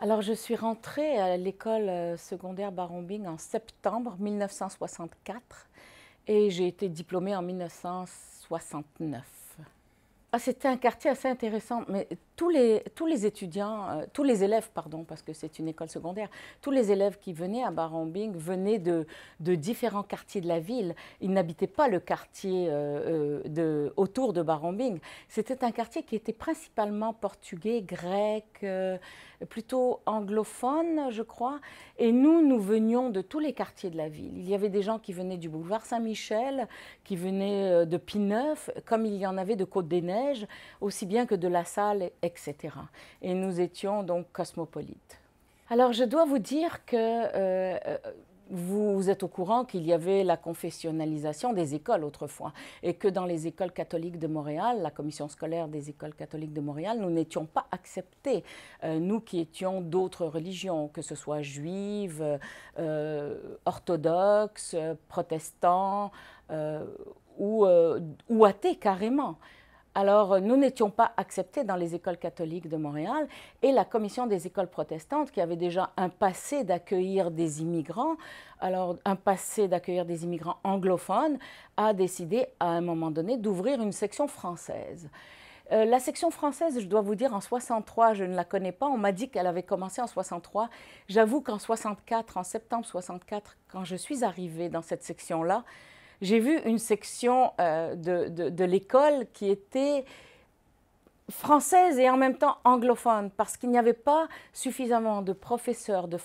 Alors, je suis rentrée à l'école euh, secondaire Barombing en septembre 1964 et j'ai été diplômée en 1969. Ah, c'était un quartier assez intéressant, mais tous les, tous les étudiants, euh, tous les élèves, pardon, parce que c'est une école secondaire, tous les élèves qui venaient à Barombing venaient de, de différents quartiers de la ville. Ils n'habitaient pas le quartier euh, euh, de, autour de Barombing. C'était un quartier qui était principalement portugais, grec, plutôt anglophone, je crois. Et nous, nous venions de tous les quartiers de la ville. Il y avait des gens qui venaient du boulevard Saint-Michel, qui venaient de Pineuf, comme il y en avait de côte des aussi bien que de la salle, etc. Et nous étions donc cosmopolites. Alors je dois vous dire que euh, vous êtes au courant qu'il y avait la confessionnalisation des écoles autrefois et que dans les écoles catholiques de Montréal, la commission scolaire des écoles catholiques de Montréal, nous n'étions pas acceptés, euh, nous qui étions d'autres religions, que ce soit juives, euh, orthodoxes, protestants ou, ou athées carrément. Alors, euh, nous n'étions pas acceptés dans les écoles catholiques de Montréal et la commission des écoles protestantes, qui avait déjà un passé d'accueillir des immigrants, alors un passé d'accueillir des immigrants anglophones, a décidé à un moment donné d'ouvrir une section française. Euh, la section française, je dois vous dire, en 63, je ne la connais pas. On m'a dit qu'elle avait commencé en 63. J'avoue qu'en 64, en septembre 64, quand je suis arrivée dans cette section-là, j'ai vu une section euh, de, de, l'école qui était française et en même temps anglophone, parce qu'il n'y avait pas suffisamment de professeurs de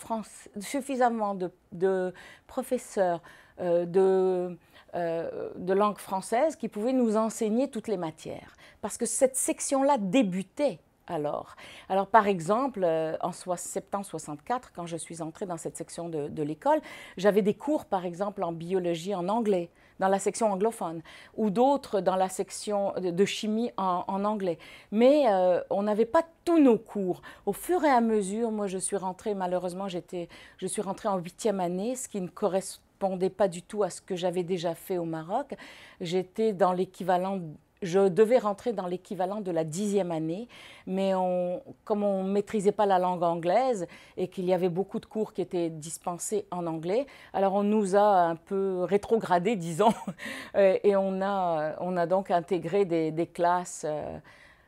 suffisamment de, de professeurs euh, de, euh, de langue française qui pouvaient nous enseigner toutes les matières, parce que cette section-là débutait alors. Alors, par exemple, en septembre 64, quand je suis entrée dans cette section de, de l'école, j'avais des cours, par exemple, en biologie en anglais dans la section anglophone ou d'autres dans la section de chimie en, anglais. Mais euh, on n'avait pas tous nos cours. Au fur et à mesure, moi je suis rentrée, malheureusement j'étais, je suis rentrée en huitième année, ce qui ne correspondait pas du tout à ce que j'avais déjà fait au Maroc. J'étais dans l'équivalent je devais rentrer dans l'équivalent de la dixième année, mais comme on ne maîtrisait pas la langue anglaise et qu'il y avait beaucoup de cours qui étaient dispensés en anglais, alors on nous a un peu rétrogradés, disons, euh, et on a, donc intégré des, classes euh,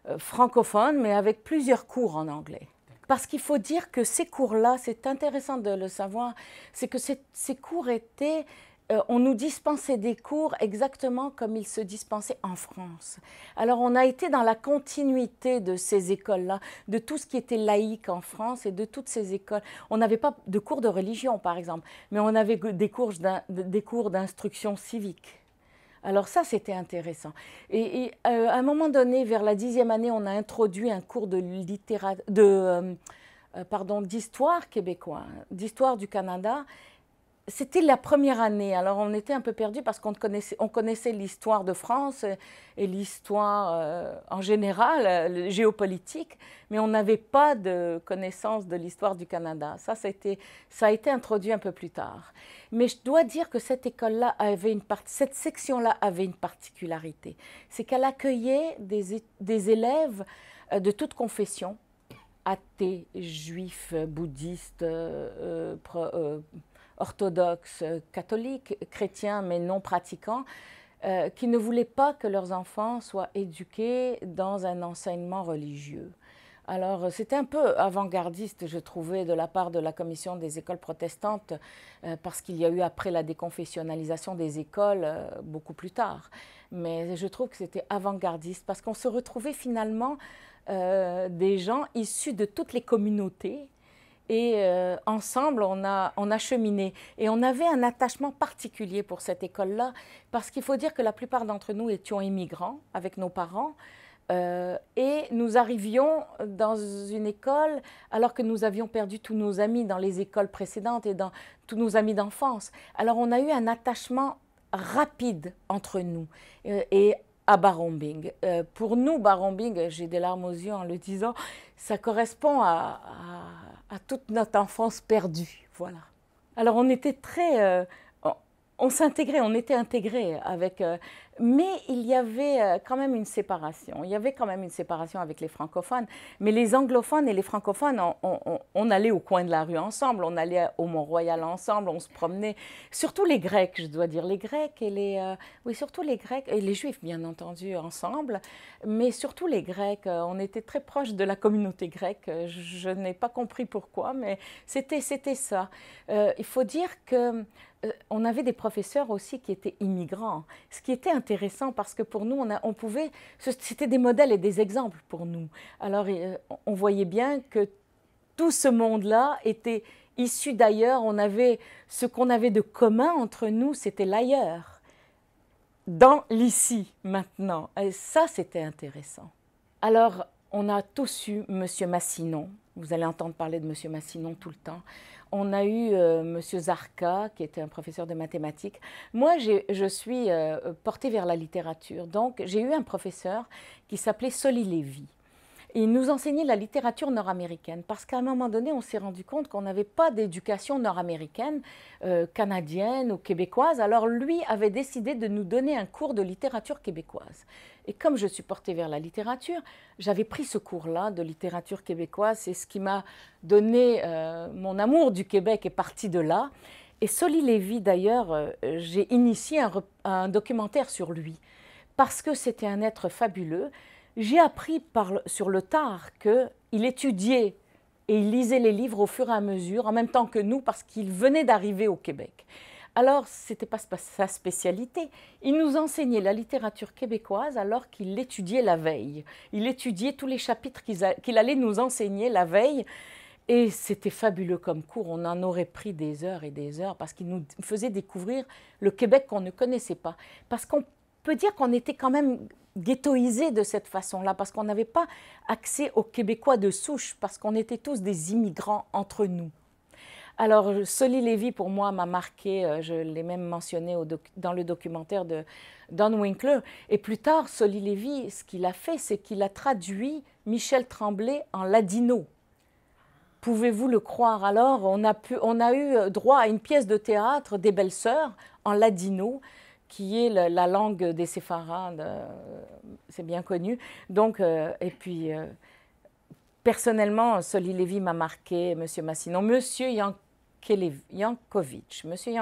euh, francophones, mais avec plusieurs cours en anglais. Parce qu'il faut dire que ces cours-là, c'est intéressant de le savoir, c'est que ces cours étaient euh, on nous dispensait des cours exactement comme ils se dispensaient en France. Alors on a été dans la continuité de ces écoles-là, de tout ce qui était laïque en France et de toutes ces écoles. On n'avait pas de cours de religion, par exemple, mais on avait des cours d'instruction civique. Alors ça, c'était intéressant. Et, euh, à un moment donné, vers la dixième année, on a introduit un cours de euh, pardon, d'histoire québécois, d'histoire du Canada c'était la première année, alors on était un peu perdu parce qu'on connaissait, on connaissait l'histoire de France et l'histoire euh, en général, géopolitique, mais on n'avait pas de connaissance de l'histoire du Canada. Ça, ça a, été, ça a été introduit un peu plus tard. Mais je dois dire que cette école-là avait une cette section-là avait une particularité, c'est qu'elle accueillait des, des élèves euh, de toute confession, athées, juifs, bouddhistes, euh, orthodoxes, euh, catholiques, chrétiens mais non pratiquants, euh, qui ne voulaient pas que leurs enfants soient éduqués dans un enseignement religieux. Alors, euh, c'était un peu avant-gardiste, je trouvais, de la part de la Commission des écoles protestantes, parce qu'il y a eu après la déconfessionnalisation des écoles beaucoup plus tard. Mais je trouve que c'était avant-gardiste, parce qu'on se retrouvait finalement des gens issus de toutes les communautés et euh, ensemble, on a, on cheminé. Et on avait un attachement particulier pour cette école-là, parce qu'il faut dire que la plupart d'entre nous étions immigrants avec nos parents, euh, et nous arrivions dans une école alors que nous avions perdu tous nos amis dans les écoles précédentes et dans tous nos amis d'enfance. Alors on a eu un attachement rapide entre nous. Euh, et à Barombing. pour nous, Barombing, j'ai des larmes aux yeux en le disant, ça correspond à à toute notre enfance perdue. Voilà. Alors on était très... Euh, on s'intégrait, on était intégré avec euh, mais il y avait euh, quand même une séparation. Il y avait quand même une séparation avec les francophones. Mais les anglophones et les francophones, on, allait au coin de la rue ensemble, on allait au Mont-Royal ensemble, on se promenait. Surtout les Grecs, je dois dire, les Grecs et les... Euh, oui, surtout les Grecs et les Juifs, bien entendu, ensemble. Mais surtout les Grecs, euh, on était très proches de la communauté grecque. Je n'ai pas compris pourquoi, mais c'était ça. il faut dire que euh, on avait des professeurs aussi qui étaient immigrants, ce qui était intéressant parce que pour nous, on, pouvait, c'était des modèles et des exemples pour nous. Alors, euh, on voyait bien que tout ce monde-là était issu d'ailleurs. On avait ce qu'on avait de commun entre nous, c'était l'ailleurs, dans l'ici maintenant. Et ça, c'était intéressant. Alors, on a tous eu M. Massinon, vous allez entendre parler de M. Massinon tout le temps. On a eu euh, M. Zarka, qui était un professeur de mathématiques. Moi, je suis euh, portée vers la littérature. Donc, j'ai eu un professeur qui s'appelait Soli Lévy il nous enseignait la littérature nord-américaine, parce qu'à un moment donné, on s'est rendu compte qu'on n'avait pas d'éducation nord-américaine, euh, canadienne ou québécoise. Alors lui avait décidé de nous donner un cours de littérature québécoise. Et comme je suis portée vers la littérature, j'avais pris ce cours-là de littérature québécoise. C'est ce qui m'a donné euh, mon amour du Québec est parti de là. Et Soli Lévy, d'ailleurs, euh, j'ai initié un documentaire sur lui, parce que c'était un être fabuleux j'ai appris sur le tard qu'il étudiait et il lisait les livres au fur et à mesure, en même temps que nous, parce qu'il venait d'arriver au Québec. Alors, ce n'était pas sa spécialité. Il nous enseignait la littérature québécoise alors qu'il l'étudiait la veille. Il étudiait tous les chapitres qu'il allait nous enseigner la veille. Et c'était fabuleux comme cours. On en aurait pris des heures et des heures parce qu'il nous faisait découvrir le Québec qu'on ne connaissait pas. Parce qu'on peut dire qu'on était quand même ghettoisés de cette façon-là, parce qu'on n'avait pas accès aux Québécois de souche, parce qu'on était tous des immigrants entre nous. Alors, Soli Lévy, pour moi, m'a marqué, euh, je l'ai même mentionné dans le documentaire de Don Winkler. Et plus tard, Soli Lévy, ce qu'il a fait, c'est qu'il a traduit Michel Tremblay en ladino. Pouvez-vous le croire Alors, on a eu droit à une pièce de théâtre des Belles-Sœurs en ladino, qui est la, langue des séfarades, euh, c'est bien connu. Donc, euh, et puis, euh, personnellement, Soli Levy m'a marqué, M. Massinon, M. Jankovic, Monsieur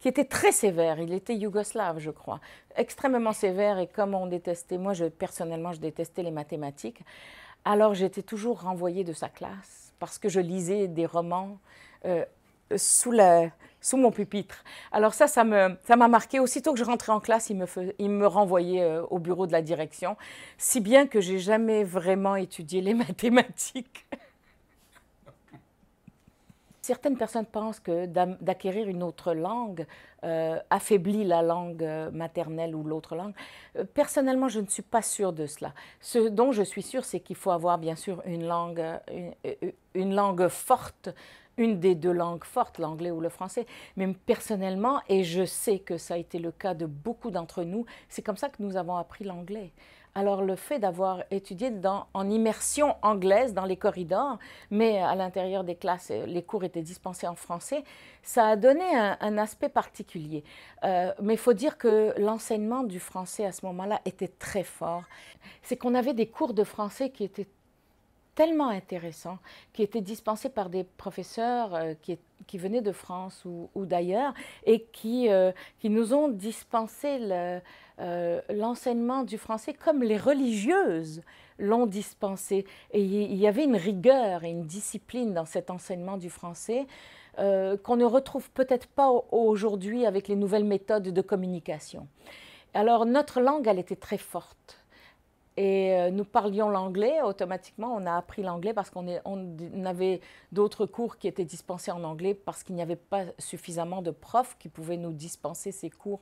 qui était très sévère, il était yougoslave, je crois, extrêmement sévère, et comme on détestait, moi je, personnellement, je détestais les mathématiques, alors j'étais toujours renvoyée de sa classe, parce que je lisais des romans sous la, sous mon pupitre. Alors ça, ça m'a ça marqué. Aussitôt que je rentrais en classe, il me, renvoyait euh, au bureau de la direction, si bien que j'ai jamais vraiment étudié les mathématiques. Certaines personnes pensent que d'acquérir une autre langue euh, affaiblit la langue euh, maternelle ou l'autre langue. Personnellement, je ne suis pas sûre de cela. Ce dont je suis sûre, c'est qu'il faut avoir bien sûr une langue, une langue forte une des deux langues fortes, l'anglais ou le français. même personnellement, et je sais que ça a été le cas de beaucoup d'entre nous, c'est comme ça que nous avons appris l'anglais. Alors le fait d'avoir étudié dans, en immersion anglaise dans les corridors, mais à l'intérieur des classes, euh, les cours étaient dispensés en français, ça a donné un, aspect particulier. Euh, mais il faut dire que l'enseignement du français à ce moment-là était très fort. C'est qu'on avait des cours de français qui étaient tellement intéressant, qui était dispensé par des professeurs euh, qui, qui, venaient de France ou, d'ailleurs et qui, euh, qui nous ont dispensé euh, l'enseignement le, du français comme les religieuses l'ont dispensé. Et il y avait une rigueur et une discipline dans cet enseignement du français qu'on ne retrouve peut-être pas aujourd'hui avec les nouvelles méthodes de communication. Alors notre langue, elle était très forte et euh, nous parlions l'anglais. Automatiquement, on a appris l'anglais parce qu'on avait d'autres cours qui étaient dispensés en anglais parce qu'il n'y avait pas suffisamment de profs qui pouvaient nous dispenser ces cours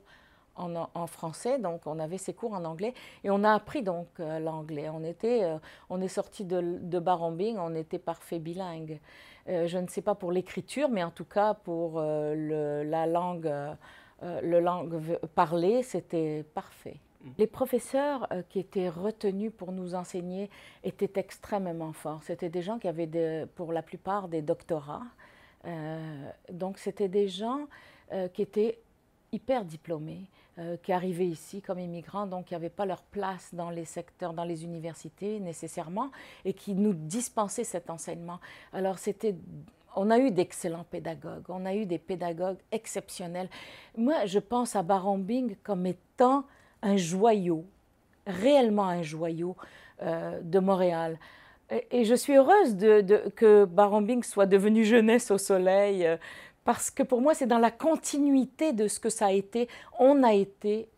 en, français. Donc, on avait ces cours en anglais et on a appris donc euh, l'anglais. On, euh, on est sorti de, de Barombing, on était parfait bilingue. je ne sais pas pour l'écriture, mais en tout cas pour la langue, le langue parlée, c'était parfait. Mm. Les professeurs euh, qui étaient retenus pour nous enseigner étaient extrêmement forts. C'était des gens qui avaient pour la plupart des doctorats. Euh, donc c'était des gens euh, qui étaient hyper diplômés, qui arrivaient ici comme immigrants, donc qui n'avaient pas leur place dans les secteurs, dans les universités nécessairement, et qui nous dispensaient cet enseignement. Alors c'était on a eu d'excellents pédagogues, on a eu des pédagogues exceptionnels. Moi, je pense à Baron Bing comme étant un joyau, réellement un joyau euh, de Montréal. Et, je suis heureuse de, que Baron Bing soit devenu Jeunesse au Soleil, euh, parce que pour moi, c'est dans la continuité de ce que ça a été. On a été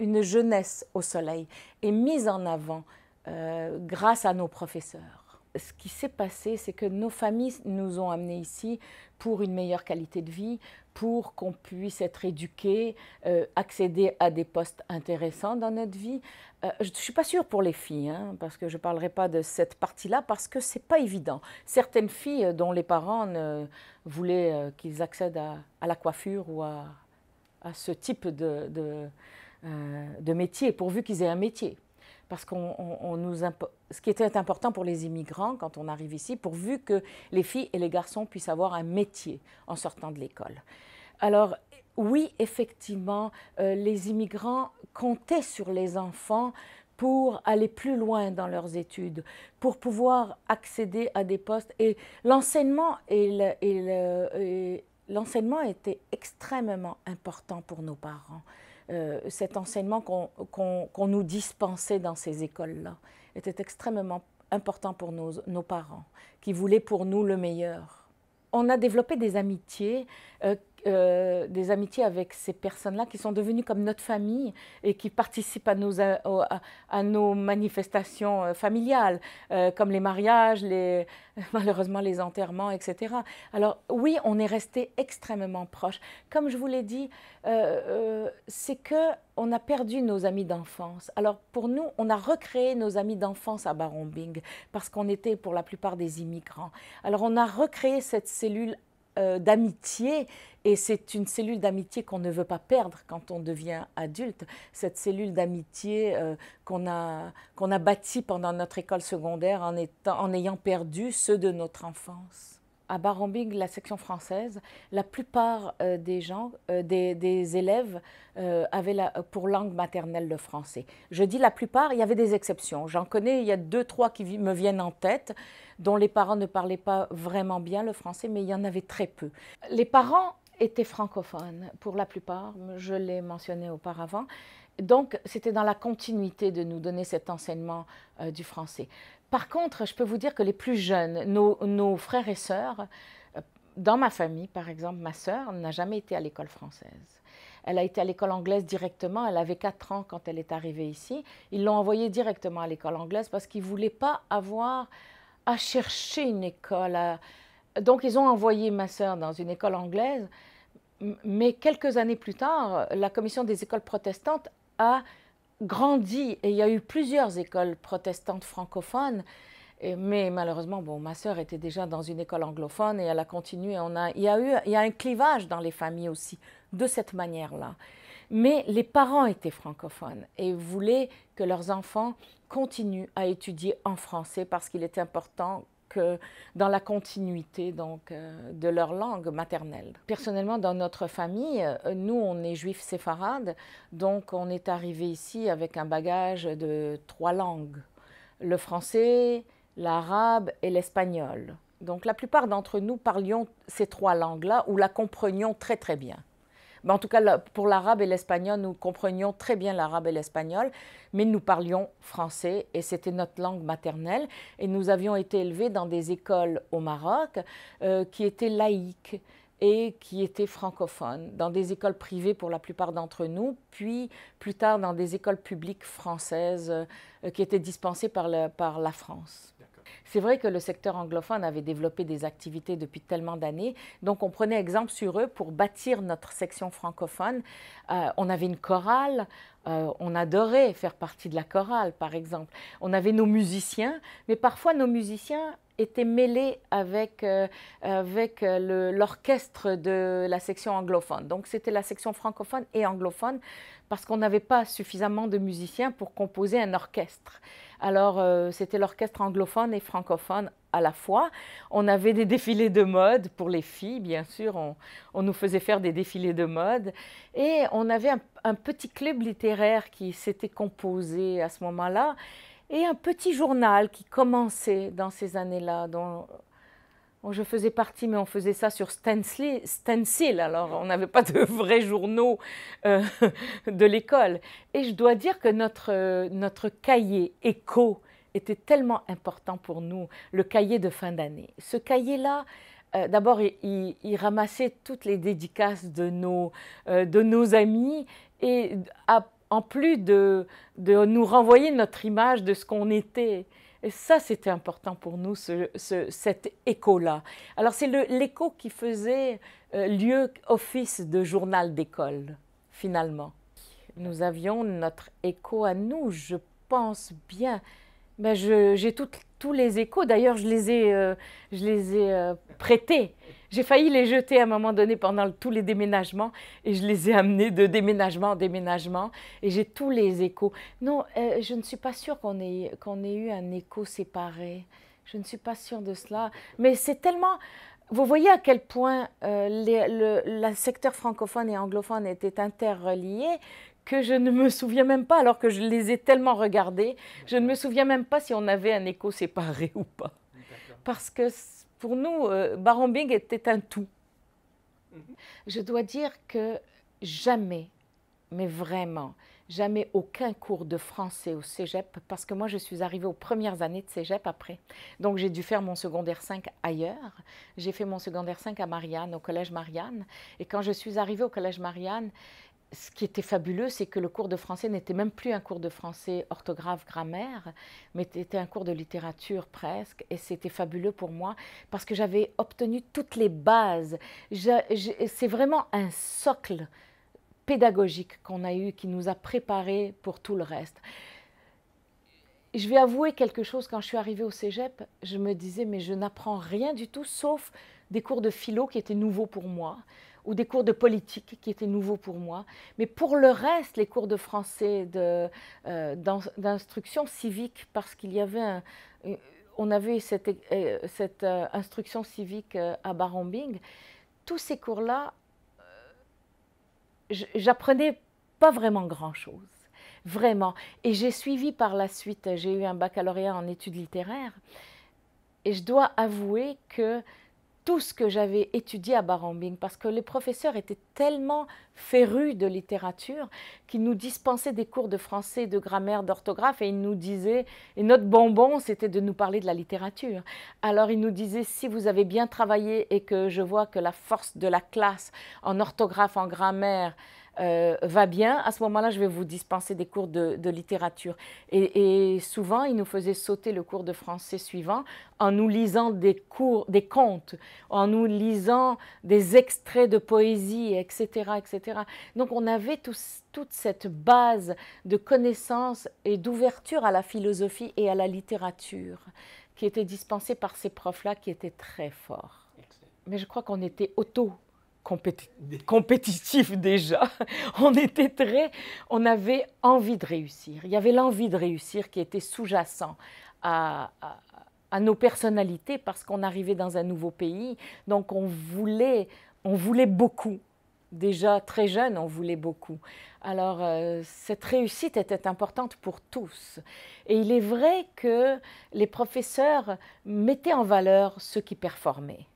une jeunesse au soleil et mise en avant euh, grâce à nos professeurs ce qui s'est passé, c'est que nos familles nous ont amenés ici pour une meilleure qualité de vie, pour qu'on puisse être éduqué, euh, accéder à des postes intéressants dans notre vie. Euh, je ne suis pas sûre pour les filles, hein, parce que je ne parlerai pas de cette partie-là, parce que ce n'est pas évident. Certaines filles dont les parents voulaient euh, qu'ils accèdent à, la coiffure ou à, ce type de, de métier, pourvu qu'ils aient un métier parce qu'on ce qui était important pour les immigrants quand on arrive ici, pourvu que les filles et les garçons puissent avoir un métier en sortant de l'école. Alors oui, effectivement, euh, les immigrants comptaient sur les enfants pour aller plus loin dans leurs études, pour pouvoir accéder à des postes. Et l'enseignement était extrêmement important pour nos parents. Euh, cet enseignement qu'on nous dispensait dans ces écoles-là était extrêmement important pour nos, parents, qui voulaient pour nous le meilleur. On a développé des amitiés euh, euh, des amitiés avec ces personnes-là qui sont devenues comme notre famille et qui participent à nos, à, nos manifestations euh, familiales, euh, comme les mariages, les, malheureusement les enterrements, etc. Alors oui, on est resté extrêmement proches. Comme je vous l'ai dit, c'est que on a perdu nos amis d'enfance. Alors pour nous, on a recréé nos amis d'enfance à Barombing parce qu'on était pour la plupart des immigrants. Alors on a recréé cette cellule euh, d'amitié. Et c'est une cellule d'amitié qu'on ne veut pas perdre quand on devient adulte. Cette cellule d'amitié euh, qu'on a, bâtie pendant notre école secondaire en ayant perdu ceux de notre enfance à Barombing, la section française, la plupart euh, des gens, euh, des, élèves euh, avaient pour langue maternelle le français. Je dis la plupart, il y avait des exceptions. J'en connais, il y a deux, trois qui me viennent en tête, dont les parents ne parlaient pas vraiment bien le français, mais il y en avait très peu. Les parents étaient francophones pour la plupart, je l'ai mentionné auparavant. Donc, c'était dans la continuité de nous donner cet enseignement du français. Par contre, je peux vous dire que les plus jeunes, nos, frères et sœurs, euh, dans ma famille, par exemple, ma sœur n'a jamais été à l'école française. Elle a été à l'école anglaise directement. Elle avait 4 ans quand elle est arrivée ici. Ils l'ont envoyée directement à l'école anglaise parce qu'ils ne voulaient pas avoir à chercher une école. Donc, ils ont envoyé ma sœur dans une école anglaise. Mais quelques années plus tard, la commission des écoles protestantes a grandi, et il y a eu plusieurs écoles protestantes francophones, mais malheureusement, bon, ma sœur était déjà dans une école anglophone et elle a continué. On a, il, y a eu, il y a un clivage dans les familles aussi, de cette manière-là. Mais les parents étaient francophones et voulaient que leurs enfants continuent à étudier en français parce qu'il était important euh, dans la continuité euh, de leur langue maternelle. Personnellement, dans notre famille, euh, nous, on est juifs séfarades, donc on est arrivé ici avec un bagage de trois langues, le français, l'arabe et l'espagnol. Donc la plupart d'entre nous parlions ces trois langues-là ou la comprenions très très bien en tout cas, pour l'arabe et l'espagnol, nous comprenions très bien l'arabe et l'espagnol, mais nous parlions français et c'était notre langue maternelle. Et nous avions été élevés dans des écoles au Maroc euh, qui étaient laïques et qui étaient francophones, dans des écoles privées pour la plupart d'entre nous, puis plus tard dans des écoles publiques françaises euh, qui étaient dispensées par la France. C'est vrai que le secteur anglophone avait développé des activités depuis tellement d'années, donc on prenait exemple sur eux pour bâtir notre section francophone. Euh, on avait une chorale, euh, on adorait faire partie de la chorale, par exemple. On avait nos musiciens, mais parfois nos musiciens était mêlé avec, euh, euh, l'orchestre de la section anglophone. Donc c'était la section francophone et anglophone parce qu'on n'avait pas suffisamment de musiciens pour composer un orchestre. Alors euh, c'était l'orchestre anglophone et francophone à la fois. On avait des défilés de mode pour les filles, bien sûr, on, nous faisait faire des défilés de mode. Et on avait un petit club littéraire qui s'était composé à ce moment-là et un petit journal qui commençait dans ces années-là, dont, je faisais partie, mais on faisait ça sur stencil, stencil alors on n'avait pas de vrais journaux euh, de l'école. Et je dois dire que notre, euh, notre cahier écho était tellement important pour nous, le cahier de fin d'année. Ce cahier-là, euh, d'abord, il, ramassait toutes les dédicaces de nos, de nos amis et à en plus de, de nous renvoyer notre image de ce qu'on était. Et ça, c'était important pour nous, ce, cet écho-là. Alors, c'est l'écho qui faisait euh, lieu, office de journal d'école, finalement. Nous avions notre écho à nous, je pense bien. Mais j'ai tout, tous les échos. D'ailleurs, je les ai, euh, je les ai euh, prêtés. J'ai failli les jeter à un moment donné pendant tous les déménagements et je les ai amenés de déménagement en déménagement et j'ai tous les échos. Non, euh, je ne suis pas sûre qu'on ait, qu'on ait eu un écho séparé. Je ne suis pas sûre de cela. Mais c'est tellement... Vous voyez à quel point le, le, secteur francophone et anglophone était interrelié que je ne me souviens même pas, alors que je les ai tellement regardés, je ne me souviens même pas si on avait un écho séparé ou pas. Parce que pour nous, euh, Baron était un tout. Mhm. Je dois dire que jamais, mais vraiment, jamais aucun cours de français au cégep, parce que moi je suis arrivée aux premières années de cégep après. Donc j'ai dû faire mon secondaire 5 ailleurs. J'ai fait mon secondaire 5 à Marianne, au collège Marianne. Et quand je suis arrivée au collège Marianne, ce qui était fabuleux, c'est que le cours de français n'était même plus un cours de français orthographe, grammaire, mais était un cours de littérature presque. Et c'était fabuleux pour moi parce que j'avais obtenu toutes les bases. C'est vraiment un socle pédagogique qu'on a eu qui nous a préparés pour tout le reste. Je vais avouer quelque chose, quand je suis arrivée au cégep, je me disais, mais je n'apprends rien du tout sauf des cours de philo qui étaient nouveaux pour moi ou des cours de politique qui étaient nouveaux pour moi. Mais pour le reste, les cours de français, euh, d'instruction de, civique, parce qu'il y avait un, euh, on avait cette, euh, cette instruction civique à Barombing, tous ces cours-là, j'apprenais pas vraiment grand-chose. Vraiment. Et j'ai suivi par la suite, j'ai eu un baccalauréat en études littéraires. Et je dois avouer que tout ce que j'avais étudié à Barambing parce que les professeurs étaient tellement férus de littérature qu'ils nous dispensaient des cours de français, de grammaire, d'orthographe et ils nous disaient, et notre bonbon c'était de nous parler de la littérature. Alors ils nous disaient si vous avez bien travaillé et que je vois que la force de la classe en orthographe, en grammaire, euh, va bien, à ce moment-là, je vais vous dispenser des cours de, littérature. Et, souvent, il nous faisait sauter le cours de français suivant en nous lisant des cours, des contes, en nous lisant des extraits de poésie, etc., etc. Donc, on avait toute cette base de connaissances et d'ouverture à la philosophie et à la littérature qui était dispensée par ces profs-là, qui étaient très forts. Mais je crois qu'on était auto compéti compétitif déjà. On était très, on avait envie de réussir. Il y avait l'envie de réussir qui était sous-jacent à, nos personnalités parce qu'on arrivait dans un nouveau pays. Donc on voulait, on voulait beaucoup. Déjà très jeune, on voulait beaucoup. Alors euh, cette réussite était importante pour tous. Et il est vrai que les professeurs mettaient en valeur ceux qui performaient.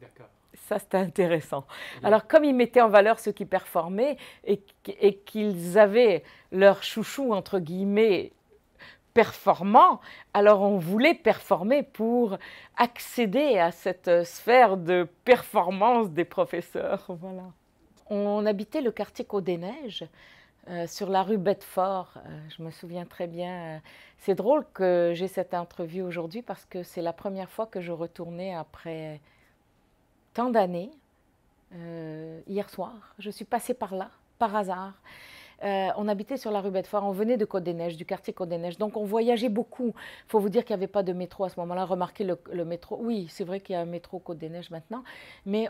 D'accord ça c'était intéressant. Alors comme ils mettaient en valeur ceux qui performaient et, qu'ils avaient leur chouchou entre guillemets performant, alors on voulait performer pour accéder à cette sphère de performance des professeurs. Voilà. On habitait le quartier Côte des Neiges. Euh, sur la rue Bedford. Euh, je me souviens très bien. C'est drôle que j'ai cette interview aujourd'hui parce que c'est la première fois que je retournais après tant d'années, euh, hier soir, je suis passée par là, par hasard, euh, on habitait sur la rue Bedford, on venait de Côte-des-Neiges, du quartier Côte-des-Neiges, donc on voyageait beaucoup. Il faut vous dire qu'il n'y avait pas de métro à ce moment-là. Remarquez le, métro. Oui, c'est vrai qu'il y a un métro Côte-des-Neiges maintenant, mais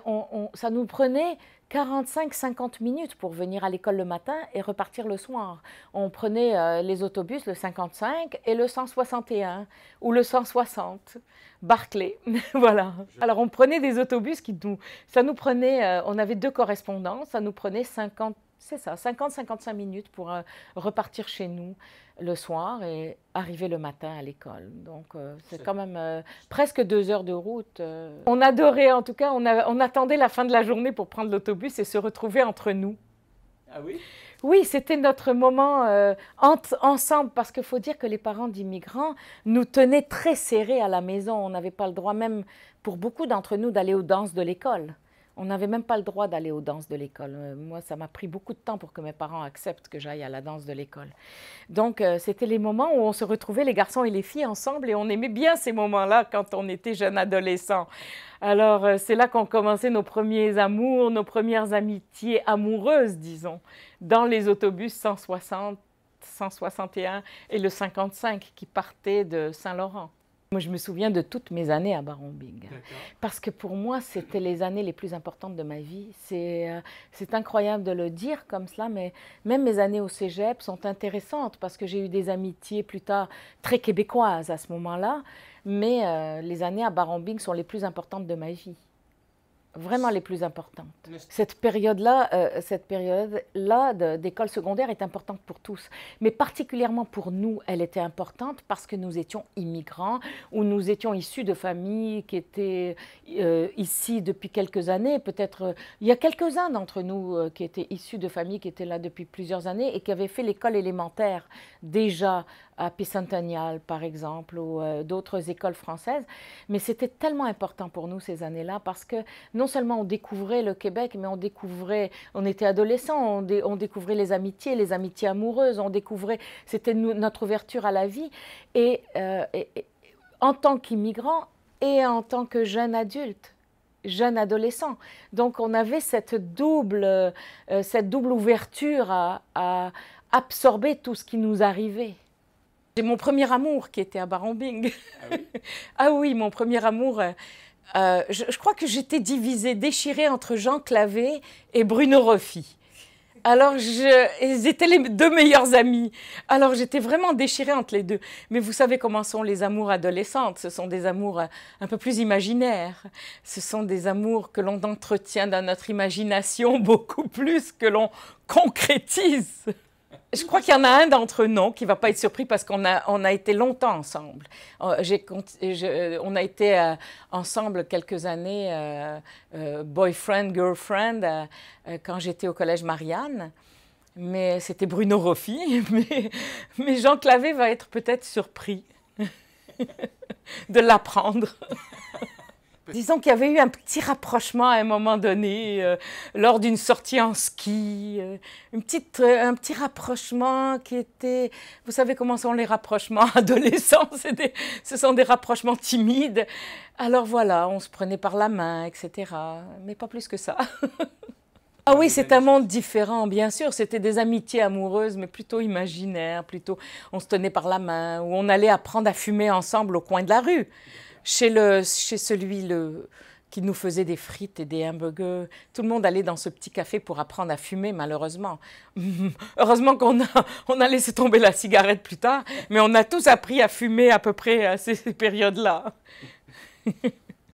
ça nous prenait 45-50 minutes pour venir à l'école le matin et repartir le soir. On prenait euh, les autobus, le 55 et le 161 ou le 160, Barclay. voilà. Alors on prenait des autobus qui nous. Ça nous prenait. Euh, on avait deux correspondances. ça nous prenait 50 c'est ça, 50-55 minutes pour euh, repartir chez nous le soir et arriver le matin à l'école. Donc euh, c'est quand même euh, presque deux heures de route. On adorait en tout cas, on, attendait la fin de la journée pour prendre l'autobus et se retrouver entre nous. Ah oui Oui, c'était notre moment ensemble parce qu'il faut dire que les parents d'immigrants nous tenaient très serrés à la maison. On n'avait pas le droit même pour beaucoup d'entre nous d'aller aux danses de l'école. On n'avait même pas le droit d'aller aux danses de l'école. Euh, moi, ça m'a pris beaucoup de temps pour que mes parents acceptent que j'aille à la danse de l'école. Donc, euh, c'était les moments où on se retrouvait, les garçons et les filles, ensemble, et on aimait bien ces moments-là quand on était jeune adolescent. Alors, euh, c'est là qu'on commençait nos premiers amours, nos premières amitiés amoureuses, disons, dans les autobus 160, 161 et le 55 qui partaient de Saint-Laurent. Moi, je me souviens de toutes mes années à Barombig. Parce que pour moi, c'était les années les plus importantes de ma vie. Euh, c'est incroyable de le dire comme cela, mais même mes années au cégep sont intéressantes parce que j'ai eu des amitiés plus tard très québécoises à ce moment-là. Mais euh, les années à Barombig sont les plus importantes de ma vie vraiment les plus importantes. Cette période-là, euh, cette période-là d'école secondaire est importante pour tous, mais particulièrement pour nous, elle était importante parce que nous étions immigrants ou nous étions issus de familles qui étaient euh, ici depuis quelques années. Peut-être euh, il y a quelques-uns d'entre nous qui étaient issus de familles qui étaient là depuis plusieurs années et qui avaient fait l'école élémentaire déjà à Pissantanial, par exemple, ou euh, d'autres écoles françaises. Mais c'était tellement important pour nous ces années-là parce que non seulement on découvrait le Québec, mais on découvrait, on était adolescents, on, découvrait les amitiés, les amitiés amoureuses, on découvrait, c'était notre ouverture à la vie. Euh, et, en tant qu'immigrant et en tant que jeune adulte, jeune adolescent. Donc on avait cette double, euh, cette double ouverture à, à absorber tout ce qui nous arrivait. J'ai mon premier amour qui était à Barambing. Ah oui, ah oui mon premier amour. Euh, euh, je, crois que j'étais divisée, déchirée entre Jean Clavé et Bruno Roffi. Alors, ils étaient les deux meilleurs amis. Alors, j'étais vraiment déchirée entre les deux. Mais vous savez comment sont les amours adolescentes. Ce sont des amours euh, un peu plus imaginaires. Ce sont des amours que l'on entretient dans notre imagination beaucoup plus que l'on concrétise. Je crois qu'il y en a un d'entre nous qui va pas être surpris parce qu'on a, on a été longtemps ensemble. Euh, on a été euh, ensemble quelques années, euh, boyfriend, girlfriend, quand j'étais au collège Marianne. Mais c'était Bruno Roffi. Mais, mais Jean Clavé va être peut-être surpris de l'apprendre. Disons qu'il y avait eu un petit rapprochement à un moment donné, euh, lors d'une sortie en ski, euh, euh, un petit rapprochement qui était... Vous savez comment sont les rapprochements adolescents Ce sont des rapprochements timides. Alors voilà, on se prenait par la main, etc. Mais pas plus que ça. Ah oui, c'est un monde différent, bien sûr. C'était des amitiés amoureuses, mais plutôt imaginaires, plutôt on se tenait par la main, ou on allait apprendre à fumer ensemble au coin de la rue chez, le, chez celui le, qui nous faisait des frites et des hamburgers. Tout le monde allait dans ce petit café pour apprendre à fumer, malheureusement. Heureusement qu'on a, on a laissé tomber la cigarette plus tard, mais on a tous appris à fumer à peu près à ces périodes-là.